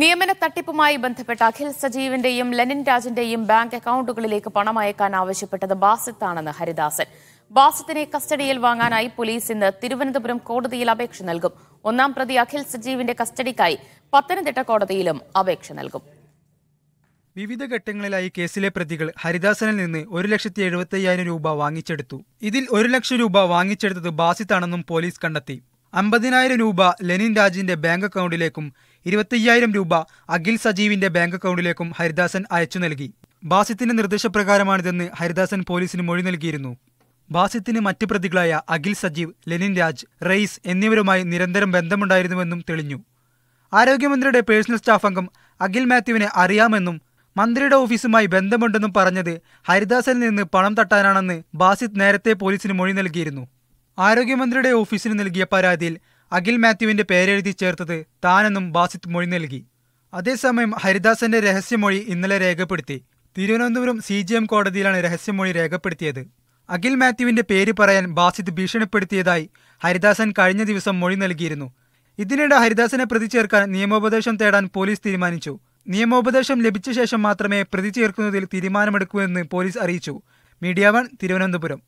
നിയമന തട്ടിപ്പുമായി ബന്ധപ്പെട്ട അഖിൽ സജീവിന്റെയും ലെനിൻ രാജിന്റെയും ബാങ്ക് അക്കൌണ്ടുകളിലേക്ക് പണം അയക്കാൻ ആവശ്യപ്പെട്ടത് ബാസിത്താണെന്ന് ഹരിദാസൻ ബാസിത്തിനെ കസ്റ്റഡിയിൽ വാങ്ങാനായി പോലീസ് ഇന്ന് തിരുവനന്തപുരം കോടതിയിൽ അപേക്ഷ നൽകും ഒന്നാം പ്രതി അഖിൽ സജീവിന്റെ കസ്റ്റഡിക്കായി പത്തനംതിട്ട കോടതിയിലും അപേക്ഷ നൽകും വിവിധ ഘട്ടങ്ങളിലായി കേസിലെ പ്രതികൾ ഹരിദാസനിൽ നിന്ന് ഒരു ലക്ഷത്തി എഴുപത്തി അയ്യായിരം രൂപ വാങ്ങിച്ചെടുത്തു ഇതിൽ ഒരു ലക്ഷം രൂപ വാങ്ങിച്ചെടുത്തത് ബാസിത്താണെന്നും പോലീസ് കണ്ടെത്തി അമ്പതിനായിരം രൂപ ലെനിൻ രാജിന്റെ ബാങ്ക് അക്കൗണ്ടിലേക്കും ഇരുപത്തിയ്യായിരം രൂപ അഖിൽ സജീവിന്റെ ബാങ്ക് അക്കൗണ്ടിലേക്കും ഹരിദാസൻ അയച്ചു നൽകി ബാസിത്തിന്റെ നിർദ്ദേശപ്രകാരമാണിതെന്ന് ഹരിദാസൻ പോലീസിന് മൊഴി നൽകിയിരുന്നു ബാസിത്തിന് മറ്റ് പ്രതികളായ അഖിൽ സജീവ് ലെനിൻ രാജ് റെയ്സ് എന്നിവരുമായി നിരന്തരം ബന്ധമുണ്ടായിരുന്നുവെന്നും തെളിഞ്ഞു ആരോഗ്യമന്ത്രിയുടെ പേഴ്സണൽ സ്റ്റാഫ് അംഗം അഖിൽ മാത്യുവിനെ അറിയാമെന്നും മന്ത്രിയുടെ ഓഫീസുമായി ബന്ധമുണ്ടെന്നും പറഞ്ഞത് ഹരിദാസിൽ നിന്ന് പണം തട്ടാനാണെന്ന് ബാസിത് നേരത്തെ പോലീസിന് മൊഴി നൽകിയിരുന്നു ആരോഗ്യമന്ത്രിയുടെ ഓഫീസിന് നൽകിയ പരാതിയിൽ അഖിൽ മാത്യുവിന്റെ പേരെഴുതി ചേർത്തത് താനെന്നും ബാസിത് മൊഴി നൽകി അതേസമയം ഹരിദാസന്റെ രഹസ്യമൊഴി ഇന്നലെ രേഖപ്പെടുത്തി തിരുവനന്തപുരം സി ജി എം കോടതിയിലാണ് രഹസ്യമൊഴി രേഖപ്പെടുത്തിയത് അഖിൽ മാത്യുവിന്റെ പേര് പറയാൻ ബാസിത് ഭീഷണിപ്പെടുത്തിയതായി ഹരിദാസൻ കഴിഞ്ഞ ദിവസം മൊഴി നൽകിയിരുന്നു ഇതിനിടെ ഹരിദാസനെ പ്രതി ചേർക്കാൻ നിയമോപദേശം തേടാൻ പോലീസ് തീരുമാനിച്ചു നിയമോപദേശം ലഭിച്ച ശേഷം മാത്രമേ പ്രതി ചേർക്കുന്നതിൽ തീരുമാനമെടുക്കൂ എന്ന് പോലീസ് അറിയിച്ചു മീഡിയ വൺ തിരുവനന്തപുരം